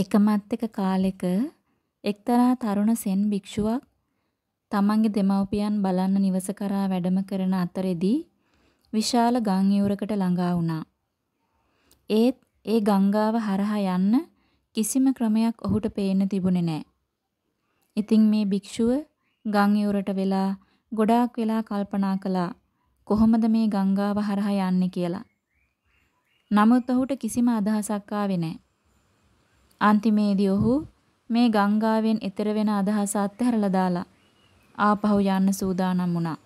එකමත් එක කාලෙක එක්තරා තරුණ සෙන් භික්ෂුවක් තමන්ගේ දෙමව්පියන් බලන්න නිවස කරා වැඩම කරන අතරෙදී විශාල ගම් යුවරකට ළඟා වුණා. ඒත් ඒ ගංගාව හරහා යන්න කිසිම ක්‍රමයක් ඔහුට පේන්න තිබුණේ නැහැ. ඉතින් මේ භික්ෂුව ගම් යුවරට වෙලා ගොඩාක් වෙලා කල්පනා කළා කොහොමද මේ ගංගාව හරහා යන්නේ කියලා. නමුත් ඔහුට කිසිම අදහසක් ආවේ නැහැ. අන්තිමේදී ඔහු මේ ගංගාවෙන් එතර වෙන අදහස අත්හැරලා දාලා ආපහු යන්න සූදානම් වුණා.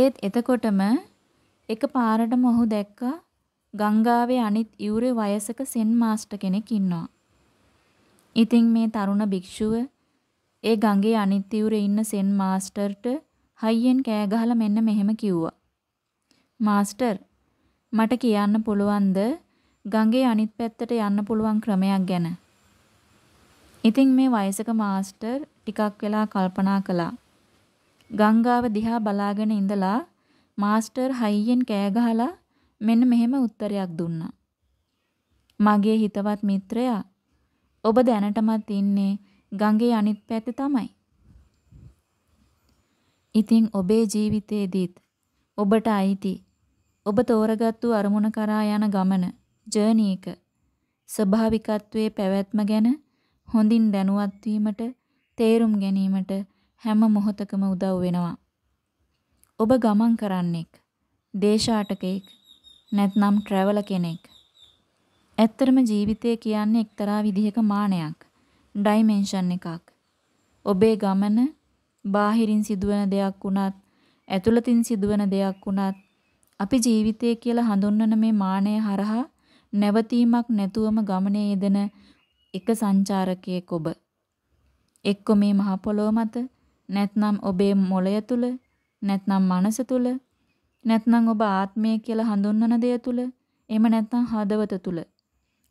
ඒත් එතකොටම එක පාරටම ඔහු දැක්කා ගංගාවේ අනිත් ඉවුරේ වයසක සෙන් මාස්ටර් කෙනෙක් ඉන්නවා. ඉතින් මේ තරුණ භික්ෂුව ඒ ගඟේ අනිත් ඉවුරේ ඉන්න සෙන් මාස්ටර්ට හයියෙන් කෑ ගහලා මෙන්න මෙහෙම කිව්වා. මාස්ටර් මට කියන්න පුළුවන්ද ගඟේ අනිත් පැත්තට යන්න පුළුවන් ක්‍රමයක් ගැන. ඉතින් මේ වයසක මාස්ටර් ටිකක් වෙලා කල්පනා කළා. ගංගාව දිහා බලාගෙන ඉඳලා මාස්ටර් හයියෙන් කෑ ගහලා මෙන්න මෙහෙම උත්තරයක් දුන්නා. මගේ හිතවත් මිත්‍රයා ඔබ දැනටමත් ඉන්නේ ගඟේ අනිත් පැත්තේ තමයි. ඉතින් ඔබේ ජීවිතේදීත් ඔබට අයිති ඔබ තෝරගත්තු අරමුණ කරා යන ගමන ජර්නි එක ස්වභාවිකත්වයේ පැවැත්ම ගැන හොඳින් දැනුවත් වීමට තේරුම් ගැනීමට හැම මොහොතකම උදව් වෙනවා. ඔබ ගමන් කරන්නෙක්, දේශාටකෙක්, නැත්නම් ට්‍රැවල කෙනෙක්. ඇත්තරම ජීවිතය කියන්නේ එක්තරා විදිහක මානයක්, ඩයිමෙන්ෂන් එකක්. ඔබේ ගමන බාහිරින් සිදුවන දෙයක් වුණත්, ඇතුළතින් සිදුවන දෙයක් වුණත් අපි ජීවිතය කියලා හඳුන්වන මේ මානය හරහා නැවතීමක් නැතුවම ගමනේ යෙදෙන එක සංචාරකයෙක් ඔබ. එක්ක මේ මහ පොළොව මත, නැත්නම් ඔබේ මොළය තුල, නැත්නම් මනස තුල, නැත්නම් ඔබ ආත්මය කියලා හඳුන්වන දේ තුල, එහෙම නැත්නම් හදවත තුල.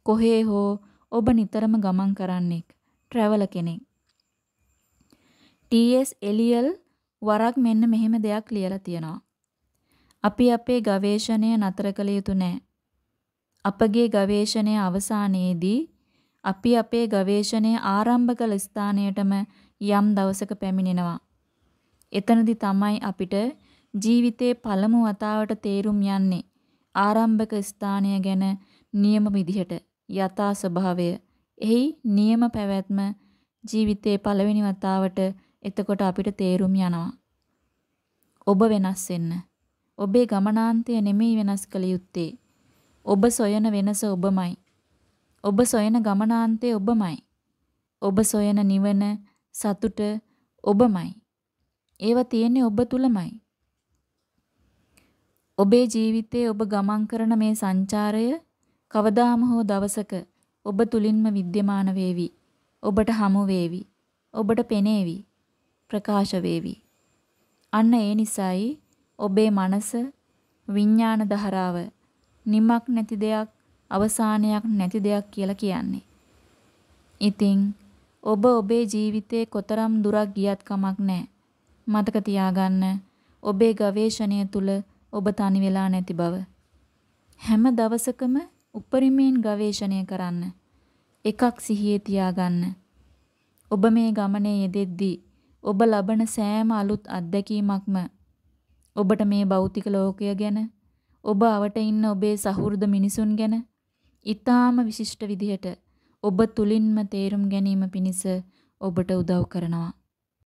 කොහේ හෝ ඔබ නිතරම ගමන් කරන්නෙක්, ට්‍රැවල් කෙනෙක්. T.S. Eliot වරක් මෙන්න මෙහෙම දෙයක් ලියලා තියෙනවා. අපි අපේ ගවේෂණය නතර කළ යුතු නෑ. අපගේ ගවේෂණය අවසානයේදී අපි අපේ ගවේෂණය ආරම්භ කළ ස්ථානයටම යම් දවසක පැමිණෙනවා. එතනදි තමයි අපිට ජීවිතේ පළමු වතාවට තේරුම් යන්නේ ආරම්භක ස්ථානය ගැන නියම විදිහට යථා ස්වභාවය. එහි නියම පැවැත්ම ජීවිතේ පළවෙනි වතාවට එතකොට අපිට තේරුම් යනවා. ඔබ වෙනස් වෙන්න. ඔබේ ගමනාන්තය නෙමෙයි වෙනස් කළ යුත්තේ. ඔබ සොයන වෙනස ඔබමයි. ඔබ සොයන ගමනාන්තය ඔබමයි. ඔබ සොයන නිවන, සතුට ඔබමයි. ඒවා තියෙන්නේ ඔබ තුලමයි. ඔබේ ජීවිතයේ ඔබ ගමන් කරන මේ සංචාරය කවදාම හෝ දවසක ඔබ තුලින්ම विद्यमान වේවි. ඔබට හමු වේවි. ඔබට පෙනේවි. ප්‍රකාශ වේවි. අන්න ඒ නිසායි ඔබේ මනස විඥාන ධාරාව නිමක් නැති දෙයක්, අවසානයක් නැති දෙයක් කියලා කියන්නේ. ඉතින් ඔබ ඔබේ ජීවිතේ කොතරම් දුරක් ගියත් කමක් නැහැ. මතක තියාගන්න ඔබේ ගවේෂණය තුල ඔබ තනි වෙලා නැති බව. හැම දවසකම උපරිමයෙන් ගවේෂණය කරන්න. එකක් සිහියේ තියාගන්න. ඔබ මේ ගමනේ යෙදෙද්දී ඔබ ලබන සෑම අලුත් අත්දැකීමක්ම ඔබට මේ භෞතික ලෝකය ගැන ඔබ අවට ඉන්න ඔබේ සහෘද මිනිසුන් ගැන ඊටාම විශිෂ්ට විදිහට ඔබ තුලින්ම තේරුම් ගැනීම පිණිස ඔබට උදව් කරනවා.